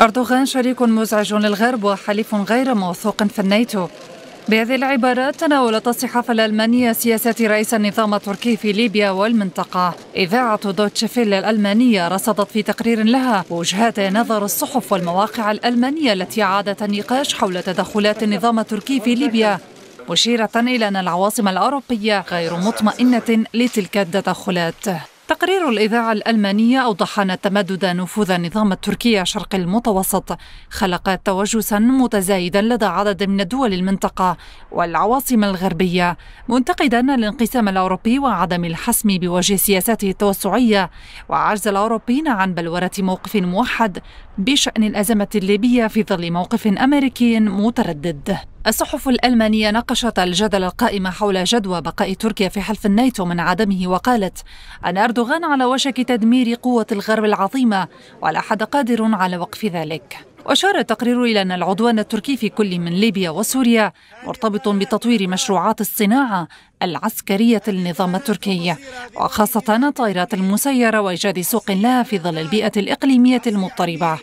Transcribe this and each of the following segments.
أردوغان شريك مزعج للغرب وحليف غير موثوق في الناتو بهذه العبارات تناولت الصحافة الألمانية سياسة رئيس النظام التركي في ليبيا والمنطقة إذاعة دوتش فيل الألمانية رصدت في تقرير لها وجهات نظر الصحف والمواقع الألمانية التي عادت النقاش حول تدخلات النظام التركي في ليبيا مشيرة إلى أن العواصم الأوروبية غير مطمئنة لتلك التدخلات تقرير الإذاعة الألمانية أوضح أن تمدد نفوذ النظام التركي شرق المتوسط خلق توجسا متزايدا لدى عدد من دول المنطقة والعواصم الغربية منتقدا الانقسام الأوروبي وعدم الحسم بوجه سياساته التوسعية وعجز الأوروبيين عن بلورة موقف موحد بشأن الأزمة الليبية في ظل موقف أمريكي متردد الصحف الألمانية ناقشت الجدل القائم حول جدوى بقاء تركيا في حلف الناتو من عدمه وقالت أن أردوغان على وشك تدمير قوة الغرب العظيمة ولا أحد قادر على وقف ذلك وأشار التقرير إلى أن العدوان التركي في كل من ليبيا وسوريا مرتبط بتطوير مشروعات الصناعة العسكرية للنظام التركي وخاصة الطائرات المسيرة وإيجاد سوق لها في ظل البيئة الإقليمية المضطربة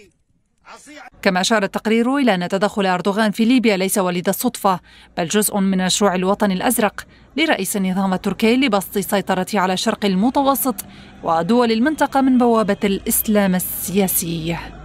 كما أشار التقرير إلى أن تدخل أردوغان في ليبيا ليس وليد الصدفة بل جزء من مشروع الوطن الأزرق لرئيس النظام التركي لبسط سيطرته على الشرق المتوسط ودول المنطقة من بوابة الإسلام السياسي